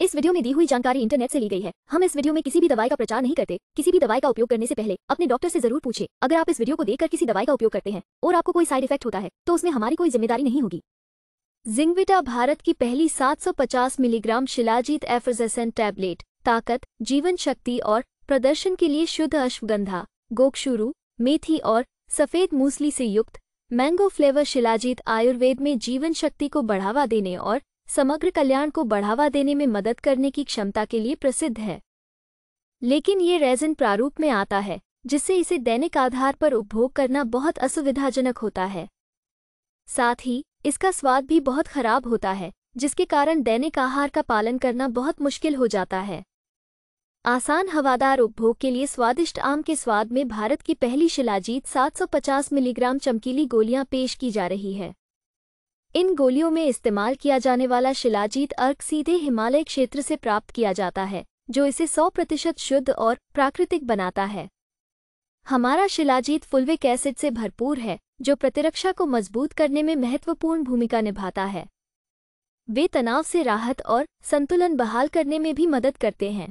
इस वीडियो में दी हुई जानकारी इंटरनेट से ली गई है हम इस वीडियो में किसी भी दवाई का प्रचार नहीं करते किसी भी दवाई का उपयोग करने से पहले अपने डॉक्टर से जरूर पूछे अगर आप इस वीडियो को देखकर किसी दवाई का उपयोग करते हैं और आपको कोई साइड इफेक्ट होता है तो उसमें हमारी कोई जिम्मेदारी नहीं होगी जिंगविटा भारत की पहली सात मिलीग्राम शिलाजीत एफरजेसन टैबलेट ताकत जीवन शक्ति और प्रदर्शन के लिए शुद्ध अश्वगंधा गोकशुरू मेथी और सफेद मूसली से युक्त मैंगो फ्लेवर शिलाजीत आयुर्वेद में जीवन शक्ति को बढ़ावा देने और समग्र कल्याण को बढ़ावा देने में मदद करने की क्षमता के लिए प्रसिद्ध है लेकिन ये रेजिन प्रारूप में आता है जिससे इसे दैनिक आधार पर उपभोग करना बहुत असुविधाजनक होता है साथ ही इसका स्वाद भी बहुत खराब होता है जिसके कारण दैनिक आहार का पालन करना बहुत मुश्किल हो जाता है आसान हवादार उपभोग के लिए स्वादिष्ट आम के स्वाद में भारत की पहली शिलाजीत 750 मिलीग्राम चमकीली गोलियां पेश की जा रही है इन गोलियों में इस्तेमाल किया जाने वाला शिलाजीत अर्क सीधे हिमालय क्षेत्र से प्राप्त किया जाता है जो इसे 100 प्रतिशत शुद्ध और प्राकृतिक बनाता है हमारा शिलाजीत फुलविक एसिड से भरपूर है जो प्रतिरक्षा को मजबूत करने में महत्वपूर्ण भूमिका निभाता है वे तनाव से राहत और संतुलन बहाल करने में भी मदद करते हैं